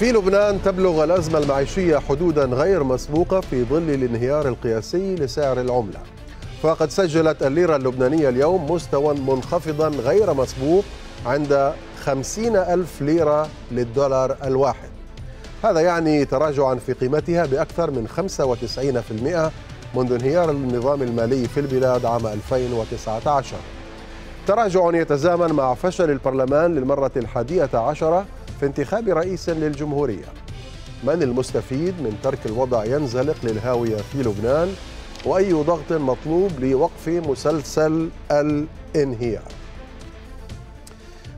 في لبنان تبلغ الأزمة المعيشية حدودا غير مسبوقة في ظل الانهيار القياسي لسعر العملة فقد سجلت الليرة اللبنانية اليوم مستوى منخفضا غير مسبوق عند 50 ألف ليرة للدولار الواحد هذا يعني تراجعا في قيمتها بأكثر من 95% منذ انهيار النظام المالي في البلاد عام 2019 تراجع يتزامن مع فشل البرلمان للمرة الحادية عشرة في انتخاب رئيس للجمهورية من المستفيد من ترك الوضع ينزلق للهاوية في لبنان وأي ضغط مطلوب لوقف مسلسل الانهيار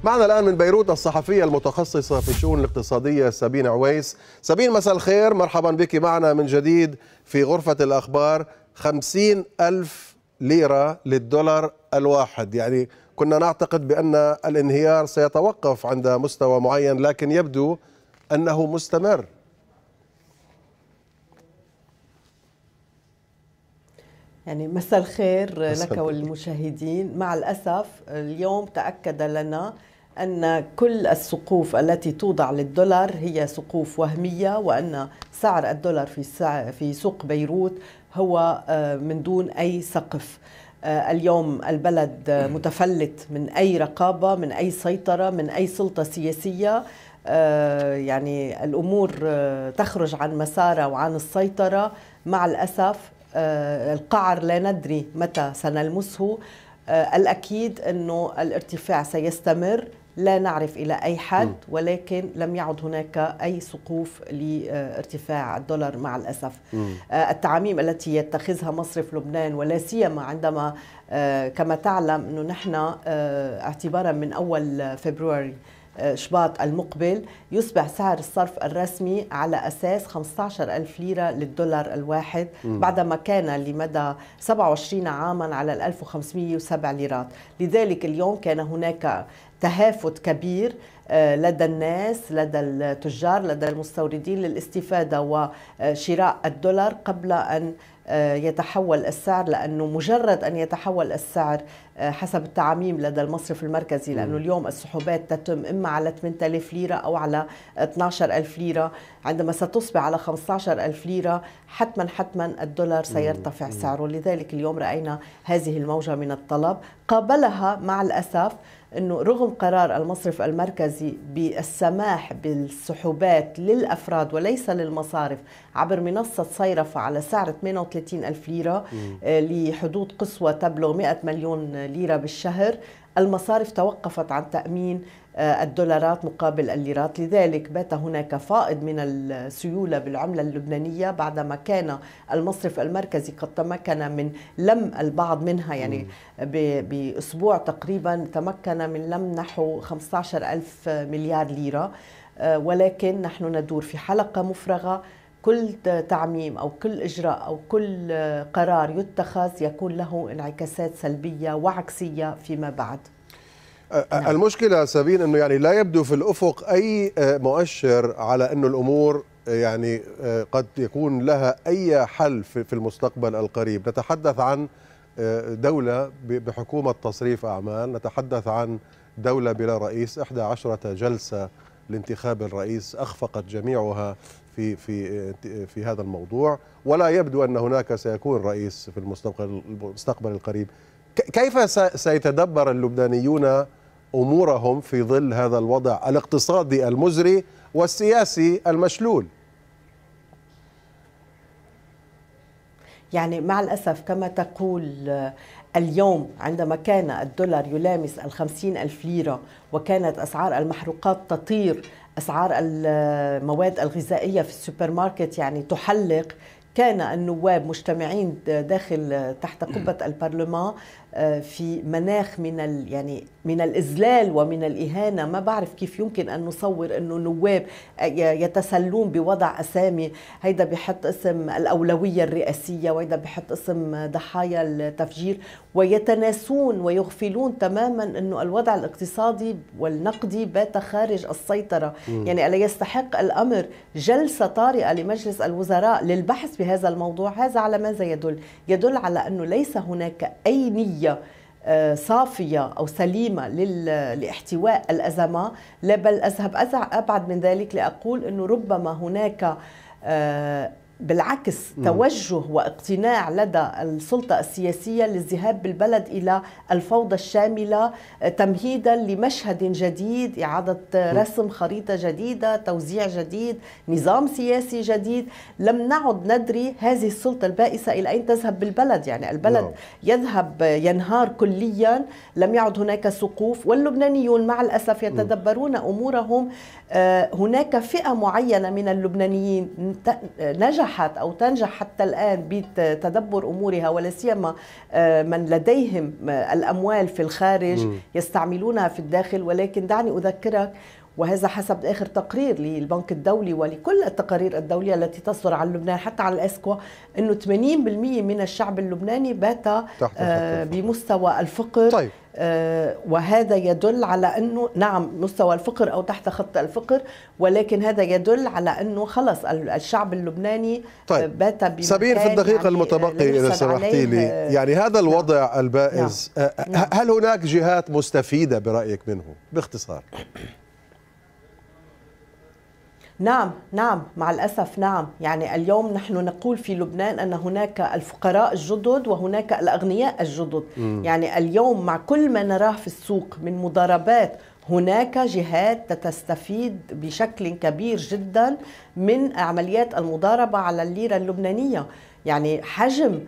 معنا الآن من بيروت الصحفية المتخصصة في الشؤون الاقتصادية سابين عويس سابين مساء الخير مرحبا بك معنا من جديد في غرفة الأخبار خمسين ألف ليرة للدولار الواحد يعني كنا نعتقد بأن الانهيار سيتوقف عند مستوى معين لكن يبدو أنه مستمر يعني مساء الخير لك والمشاهدين مع الأسف اليوم تأكد لنا أن كل السقوف التي توضع للدولار هي سقوف وهمية وأن سعر الدولار في في سوق بيروت هو آه، من دون أي سقف آه، اليوم البلد متفلت من أي رقابة من أي سيطرة من أي سلطة سياسية آه، يعني الأمور آه، تخرج عن مسارها وعن السيطرة مع الأسف القعر لا ندري متى سنلمسه الأكيد أنه الارتفاع سيستمر لا نعرف إلى أي حد ولكن لم يعد هناك أي سقوف لارتفاع الدولار مع الأسف آه، التعاميم التي يتخذها مصرف لبنان ولا سيما عندما آه، كما تعلم أنه نحن آه، اعتبارا من أول فبراير شباط المقبل يصبح سعر الصرف الرسمي على أساس 15 ألف ليرة للدولار الواحد بعدما كان لمدى 27 عاما على 1507 ليرات لذلك اليوم كان هناك تهافت كبير آه، لدى الناس لدى التجار لدى المستوردين للاستفادة وشراء الدولار قبل أن آه، يتحول السعر لانه مجرد ان يتحول السعر آه، حسب التعاميم لدى المصرف المركزي لانه اليوم السحوبات تتم اما على 8000 ليره او على 12000 ليره عندما ستصبح على 15000 ليره حتما حتما الدولار سيرتفع سعره لذلك اليوم راينا هذه الموجه من الطلب قابلها مع الأسف أنه رغم قرار المصرف المركزي بالسماح بالسحوبات للأفراد وليس للمصارف عبر منصة صيرفة على سعر 38 ألف ليرة آه، لحدود قصوى تبلغ 100 مليون ليرة بالشهر المصارف توقفت عن تأمين آه، الدولارات مقابل الليرات لذلك بات هناك فائض من السيولة بالعملة اللبنانية بعدما كان المصرف المركزي قد تمكن من لم البعض منها يعني بأسبوع تقريبا تمكن من لم نحو 15 ألف مليار ليرة آه، ولكن نحن ندور في حلقة مفرغة كل تعميم او كل اجراء او كل قرار يتخذ يكون له انعكاسات سلبيه وعكسيه فيما بعد نعم. المشكله سابين انه يعني لا يبدو في الافق اي مؤشر على انه الامور يعني قد يكون لها اي حل في المستقبل القريب نتحدث عن دولة بحكومة تصريف أعمال نتحدث عن دولة بلا رئيس 11 جلسة لانتخاب الرئيس اخفقت جميعها في في في هذا الموضوع ولا يبدو ان هناك سيكون رئيس في المستقبل المستقبل القريب كيف سيتدبر اللبنانيون امورهم في ظل هذا الوضع الاقتصادي المزري والسياسي المشلول يعني مع الاسف كما تقول اليوم عندما كان الدولار يلامس الخمسين ألف ليرة وكانت أسعار المحروقات تطير أسعار المواد الغذائية في السوبر ماركت يعني تحلق كان النواب مجتمعين داخل تحت قبة البرلمان آه، في مناخ من ال يعني من الإذلال ومن الإهانة ما بعرف كيف يمكن أن نصور أنه نواب آه، يتسلون بوضع أسامي هيدا بحط اسم الأولوية الرئاسية وهيدا بحط اسم ضحايا التفجير ويتناسون ويغفلون تماما أنه الوضع الاقتصادي والنقدي بات خارج السيطرة م. يعني ألا يستحق الأمر جلسة طارئة لمجلس الوزراء للبحث في هذا الموضوع هذا على ماذا يدل؟ يدل على أنه ليس هناك أي نية آه، صافية أو سليمة لاحتواء الأزمة لا بل أذهب أبعد من ذلك لأقول أنه ربما هناك آه، بالعكس توجه واقتناع لدى السلطة السياسية للذهاب بالبلد إلى الفوضى الشاملة آه، تمهيدا لمشهد جديد إعادة رسم خريطة جديدة توزيع جديد نظام سياسي جديد لم نعد ندري هذه السلطة البائسة إلى أين تذهب بالبلد يعني البلد نعم. يذهب آه، ينهار كليا لم يعد هناك سقوف واللبنانيون مع الأسف يتدبرون أمورهم آه، هناك فئة معينة من اللبنانيين نجح نجحت أو تنجح حتى الآن بتدبر أمورها ولا سيما آه، من لديهم آه، الأموال في الخارج يستعملونها في الداخل ولكن دعني أذكرك وهذا حسب اخر تقرير للبنك الدولي ولكل التقارير الدوليه التي تصدر عن لبنان حتى عن الاسكوا انه 80% من الشعب اللبناني بات آه، بمستوى الفقر طيب. آه، وهذا يدل على انه نعم مستوى الفقر او تحت خط الفقر ولكن هذا يدل على انه خلص الشعب اللبناني آه، طيب. بات بمكان سمير في الدقيقه يعني المتبقيه اذا سمحتي لي آه، يعني هذا نعم، الوضع نعم. البائس نعم. هل هناك جهات مستفيده برايك منه باختصار نعم نعم مع الأسف نعم يعني اليوم نحن نقول في لبنان أن هناك الفقراء الجدد وهناك الأغنياء الجدد م. يعني اليوم مع كل ما نراه في السوق من مضاربات هناك جهات تستفيد بشكل كبير جدا من عمليات المضاربة على الليرة اللبنانية يعني حجم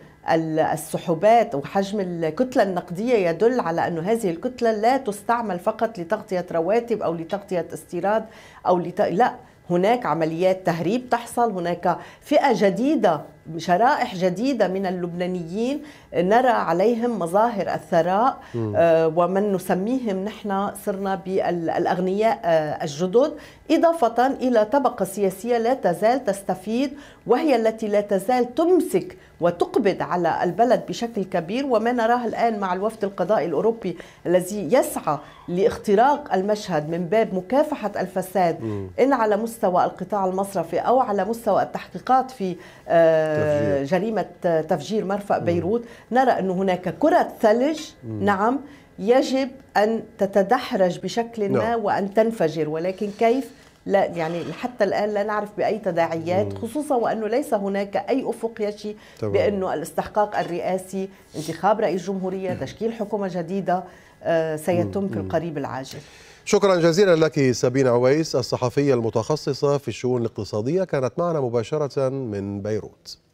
السحوبات وحجم الكتلة النقدية يدل على أن هذه الكتلة لا تستعمل فقط لتغطية رواتب أو لتغطية استيراد أو لت... لا هناك عمليات تهريب تحصل هناك فئة جديدة شرائح جديدة من اللبنانيين نرى عليهم مظاهر الثراء آه، ومن نسميهم نحن صرنا بالأغنياء آه، الجدد إضافة إلى طبقة سياسية لا تزال تستفيد وهي التي لا تزال تمسك وتقبض على البلد بشكل كبير وما نراه الآن مع الوفد القضائي الأوروبي الذي يسعى لاختراق المشهد من باب مكافحة الفساد إن على مستوى القطاع المصرفي أو على مستوى التحقيقات في آه تفجير. آه، جريمه تفجير مرفأ بيروت نرى أن هناك كرة ثلج نعم يجب أن تتدحرج بشكل نعم. ما وأن تنفجر ولكن كيف لا يعني حتى الان لا نعرف باي تداعيات خصوصا وانه ليس هناك اي افق يشي بانه الاستحقاق الرئاسي انتخاب رئيس جمهوريه تشكيل حكومه جديده آه، سيتم في القريب العاجل شكرا جزيلا لك سابين عويس الصحفية المتخصصة في الشؤون الاقتصادية كانت معنا مباشرة من بيروت